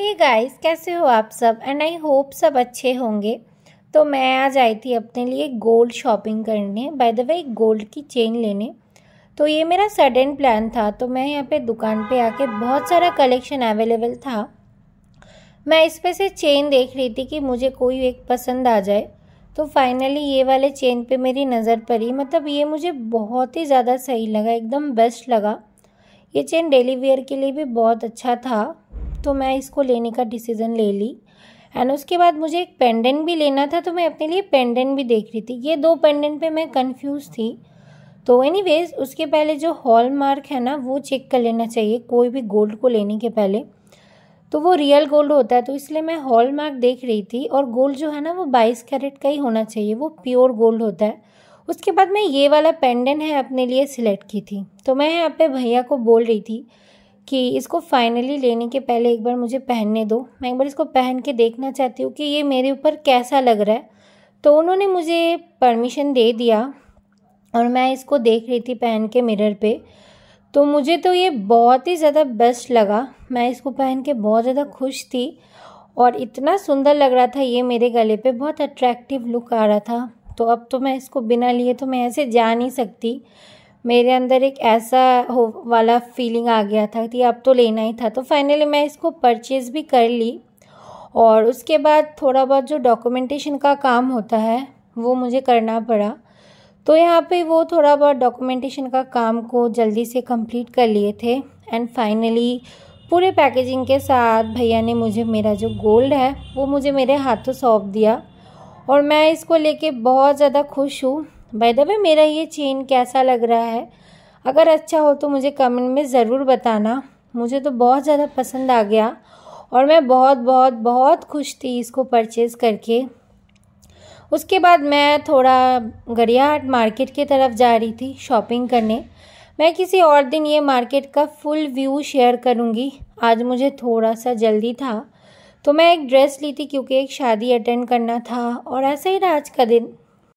हे hey guys कैसे हो आप सब एंड आई होप सब अच्छे होंगे तो मैं आज आई थी अपने लिए गोल्ड शॉपिंग करने बाय द वे गोल्ड की चेन लेने तो ये मेरा सडन प्लान था तो मैं यहाँ पे दुकान पे आके बहुत सारा कलेक्शन अवेलेबल था मैं इस पे से चेन देख रही थी कि मुझे कोई एक पसंद आ जाए तो फाइनली ये वाले चेन पर मेरी नज़र पड़ी मतलब ये मुझे बहुत ही ज़्यादा सही लगा एकदम बेस्ट लगा ये चेन डेली वेयर के लिए भी बहुत अच्छा था तो मैं इसको लेने का डिसीज़न ले ली एंड उसके बाद मुझे एक पेंडेंट भी लेना था तो मैं अपने लिए पेंडेंट भी देख रही थी ये दो पेंडेंट पे मैं कंफ्यूज थी तो एनीवेज उसके पहले जो हॉल मार्क है ना वो चेक कर लेना चाहिए कोई भी गोल्ड को लेने के पहले तो वो रियल गोल्ड होता है तो इसलिए मैं हॉल मार्क देख रही थी और गोल्ड जो है ना वो बाईस कैरेट का ही होना चाहिए वो प्योर गोल्ड होता है उसके बाद मैं ये वाला पेंडेंट है अपने लिए सिलेक्ट की थी तो मैं यहाँ पे भैया को बोल रही थी कि इसको फाइनली लेने के पहले एक बार मुझे पहनने दो मैं एक बार इसको पहन के देखना चाहती हूँ कि ये मेरे ऊपर कैसा लग रहा है तो उन्होंने मुझे परमिशन दे दिया और मैं इसको देख रही थी पहन के मिरर पे तो मुझे तो ये बहुत ही ज़्यादा बेस्ट लगा मैं इसको पहन के बहुत ज़्यादा खुश थी और इतना सुंदर लग रहा था ये मेरे गले पे बहुत अट्रैक्टिव लुक आ रहा था तो अब तो मैं इसको बिना लिए तो मैं ऐसे जा नहीं सकती मेरे अंदर एक ऐसा हो वाला फीलिंग आ गया था कि अब तो लेना ही था तो फाइनली मैं इसको परचेज़ भी कर ली और उसके बाद थोड़ा बहुत जो डॉक्यूमेंटेशन का काम होता है वो मुझे करना पड़ा तो यहाँ पे वो थोड़ा बहुत डॉक्यूमेंटेशन का काम को जल्दी से कंप्लीट कर लिए थे एंड फाइनली पूरे पैकेजिंग के साथ भैया ने मुझे मेरा जो गोल्ड है वो मुझे मेरे हाथों सौंप दिया और मैं इसको लेके बहुत ज़्यादा खुश हूँ बाय द वे मेरा ये चेन कैसा लग रहा है अगर अच्छा हो तो मुझे कमेंट में ज़रूर बताना मुझे तो बहुत ज़्यादा पसंद आ गया और मैं बहुत बहुत बहुत खुश थी इसको परचेज़ करके उसके बाद मैं थोड़ा गरियाहाट मार्केट की तरफ जा रही थी शॉपिंग करने मैं किसी और दिन ये मार्केट का फुल व्यू शेयर करूँगी आज मुझे थोड़ा सा जल्दी था तो मैं एक ड्रेस ली थी क्योंकि एक शादी अटेंड करना था और ऐसा ही रहा आज का दिन